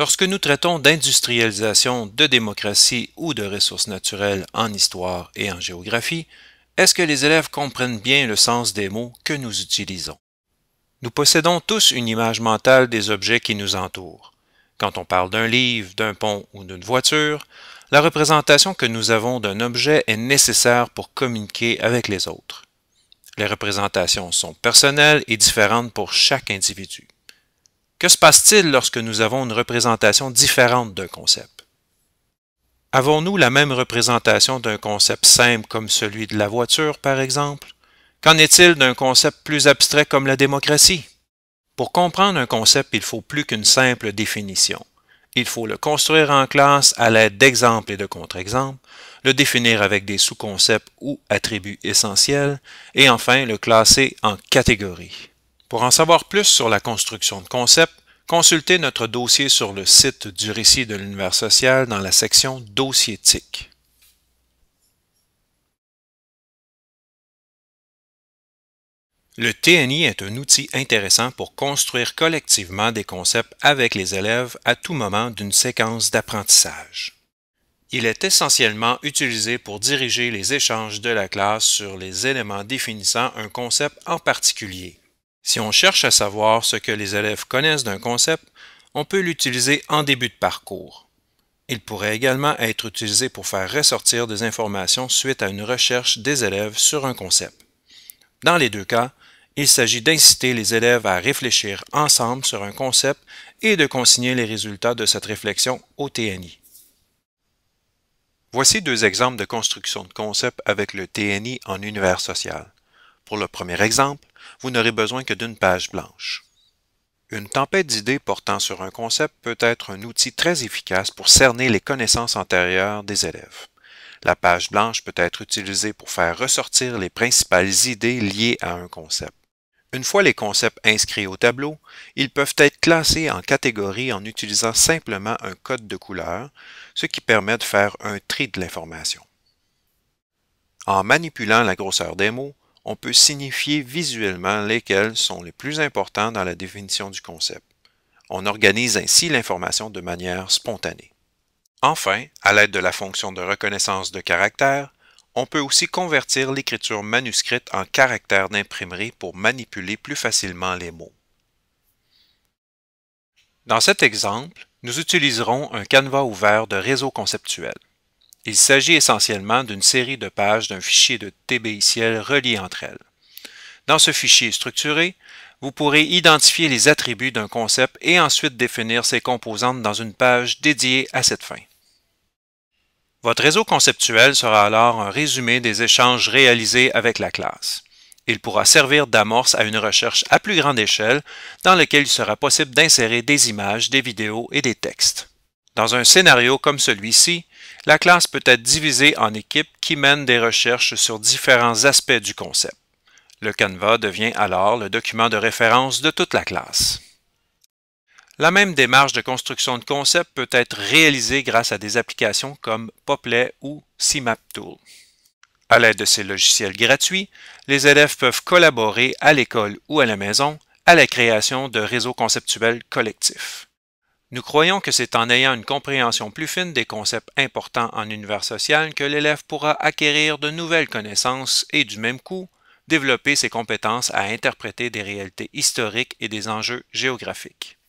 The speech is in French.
Lorsque nous traitons d'industrialisation, de démocratie ou de ressources naturelles en histoire et en géographie, est-ce que les élèves comprennent bien le sens des mots que nous utilisons? Nous possédons tous une image mentale des objets qui nous entourent. Quand on parle d'un livre, d'un pont ou d'une voiture, la représentation que nous avons d'un objet est nécessaire pour communiquer avec les autres. Les représentations sont personnelles et différentes pour chaque individu. Que se passe-t-il lorsque nous avons une représentation différente d'un concept? Avons-nous la même représentation d'un concept simple comme celui de la voiture, par exemple? Qu'en est-il d'un concept plus abstrait comme la démocratie? Pour comprendre un concept, il faut plus qu'une simple définition. Il faut le construire en classe à l'aide d'exemples et de contre-exemples, le définir avec des sous-concepts ou attributs essentiels, et enfin le classer en catégories. Pour en savoir plus sur la construction de concepts, consultez notre dossier sur le site du récit de l'univers social dans la section Dossier TIC. Le TNI est un outil intéressant pour construire collectivement des concepts avec les élèves à tout moment d'une séquence d'apprentissage. Il est essentiellement utilisé pour diriger les échanges de la classe sur les éléments définissant un concept en particulier. Si on cherche à savoir ce que les élèves connaissent d'un concept, on peut l'utiliser en début de parcours. Il pourrait également être utilisé pour faire ressortir des informations suite à une recherche des élèves sur un concept. Dans les deux cas, il s'agit d'inciter les élèves à réfléchir ensemble sur un concept et de consigner les résultats de cette réflexion au TNI. Voici deux exemples de construction de concepts avec le TNI en univers social. Pour le premier exemple, vous n'aurez besoin que d'une page blanche. Une tempête d'idées portant sur un concept peut être un outil très efficace pour cerner les connaissances antérieures des élèves. La page blanche peut être utilisée pour faire ressortir les principales idées liées à un concept. Une fois les concepts inscrits au tableau, ils peuvent être classés en catégories en utilisant simplement un code de couleur, ce qui permet de faire un tri de l'information. En manipulant la grosseur des mots, on peut signifier visuellement lesquels sont les plus importants dans la définition du concept. On organise ainsi l'information de manière spontanée. Enfin, à l'aide de la fonction de reconnaissance de caractère, on peut aussi convertir l'écriture manuscrite en caractère d'imprimerie pour manipuler plus facilement les mots. Dans cet exemple, nous utiliserons un canevas ouvert de réseau conceptuel. Il s'agit essentiellement d'une série de pages d'un fichier de TBICL relié entre elles. Dans ce fichier structuré, vous pourrez identifier les attributs d'un concept et ensuite définir ses composantes dans une page dédiée à cette fin. Votre réseau conceptuel sera alors un résumé des échanges réalisés avec la classe. Il pourra servir d'amorce à une recherche à plus grande échelle dans laquelle il sera possible d'insérer des images, des vidéos et des textes. Dans un scénario comme celui-ci, la classe peut être divisée en équipes qui mènent des recherches sur différents aspects du concept. Le canevas devient alors le document de référence de toute la classe. La même démarche de construction de concept peut être réalisée grâce à des applications comme Poplet ou CMapTool. À l'aide de ces logiciels gratuits, les élèves peuvent collaborer à l'école ou à la maison à la création de réseaux conceptuels collectifs. Nous croyons que c'est en ayant une compréhension plus fine des concepts importants en univers social que l'élève pourra acquérir de nouvelles connaissances et, du même coup, développer ses compétences à interpréter des réalités historiques et des enjeux géographiques.